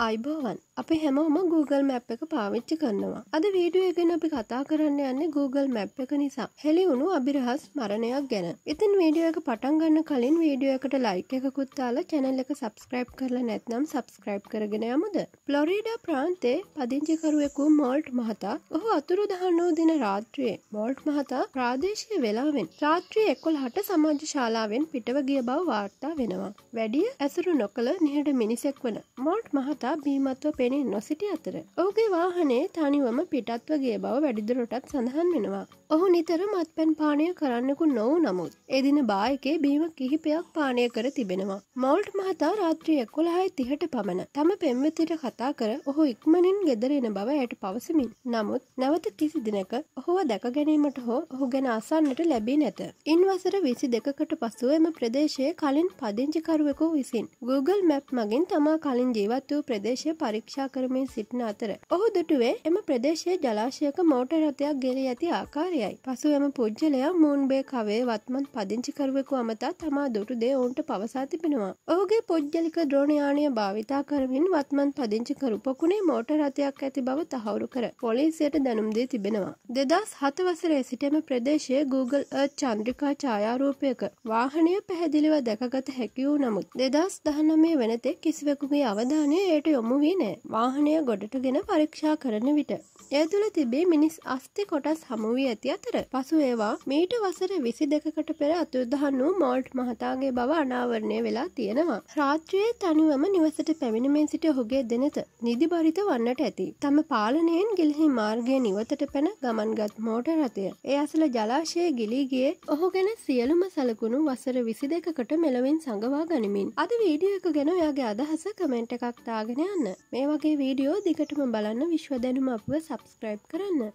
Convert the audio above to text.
ආයිබෝවන් අපි හැමෝම Google map එක පාවිච්චි කරනවා. අද වීඩියෝ එකෙන් අපි කතා කරන්න යන්නේ Google මැප් එක නිසා. හෙළි වුණු අභිරහස් මරණයක් ගැන. ඉතින් වීඩියෝ එක පටන් ගන්න කලින් වීඩියෝ එකට ලයික් එකකුත් දාලා channel එක subscribe කරලා නැත්නම් subscribe කරගෙන යමුද? ෆ්ලොරිඩා ප්‍රාන්තයේ පදිංචිකරුවෙකු මෝල්ට් මහතා ඔහු අතුරුදහන් වූ දින රාත්‍රියේ මෝල්ට් මහතා ප්‍රාදේශීය වේලාවෙන් රාත්‍රී 11ට සමාජ ශාලාවෙන් පිටව ගිය බව වාර්තා වෙනවා. වැඩිය ඇසුරු නොකළ නිහඬ මිනිසෙක් වන මෝල්ට් මහතා සතා බීමත්ව පෙනී නොසිටි අතර. ඔහුගේ වාහනේ තනිවම පිටත්වගේ බව වැඩිදුරටත් සඳහන් වෙනවා. ඔහු නිතර මත් පැන් පානය කරන්නෙකු නොවු නමුත්. එදින බායකේ බීම කිහිපයක් පානය කර තිබෙනවා. මවල්ට් මහතා රාත්‍රිය එක්කොළහයි තිහට පමණ තම පෙම්වතිට කතා කර ඔහු ඉක්මනින් ගෙදරෙන බව ඇයට පවසමින්. නමුත් නැවත කිසි දිනක ඔහුව දැක ගැනීමට හෝ ඔහු ගැන අසන්නට ලැබී නැත. ඉන් වසර විසි දෙකට පසුව එම ප්‍රදේශයේ කලින් පදිංචිකරුවෙකු විසින්. Google මැප් මගින් තමා කලින් ජීවත් වූ ප්‍රදේශය පරීක්ෂා කරමින් සිටින අතර. ඔහු දුටුවේ එම ප්‍රදේශයේ ජලාශයක මෝටරතයක් ගෙන ඇති ආකාරයයි. පසු එම පුද්ගලයා මූන්බේ කවේ වත්මන් පදිංචිකරුවෙකු අමතා තමා දුටු දේ ඔවුන්ට පවසා තිබෙනවා. ඔහුගේ පුද්ගලික ද්‍රෝණයානය භාවිතා කරමින් වත්මන් පදිංචිකරු පොකුණේ මෝටරතයක් ඇති බව තහවුරු කර පොලිසියට දැනුම්දී තිබෙනවා. දෙදස් හතවසරේ සිටම ප්‍රදේශයේ Google Earth චන්ද්‍රිකා ඡායාරූපයක වාහනය පැහැදිලිව දැකගත හැකි වූ නමුත් දෙදස් දහනමේ වෙනතේ කිසිවෙකුගේ අවධානය ඒ ස්ථානයට යොමු වී නෑ වාහනය ගොඩට ගෙන පරීක්ෂා කරන විට. ඒ තුළ තිබේ මිනිස් අස්ති කොටස් හමුුවී ඇති අතර පසු ඒවා මීට වසර විසි දෙකට පෙර අතුදහන් වූ මෝල්ට් මහතාගේ බව අනාවරණය වෙලා තියෙනවා. රාත්‍රයේ තනිවම නිවසට පැමිණමෙන් සිට හුගේ දෙනත නිදිබරිත වන්නට ඇති. තම පාලනයෙන් ගිල්හි මාර්ගය නිවතට පැන ගමන්ගත් මෝට රතය. ඒ අසල ජලාශය ගිලීගේ ඔහු ගැන සියලුම සලකුණු වසර විසි දෙකට මෙලොවින් සඟවා ගනිමින්. අද වීඩිය එක ගැන ඔයාගේ අදහස කමෙන්ට් එකක්තාග බලාගෙන යන්න මේ වගේ වීඩියෝ දිගටම බලන්න විශ්ව දැනුම අපව සබස්ක්‍රයිබ් කරන්න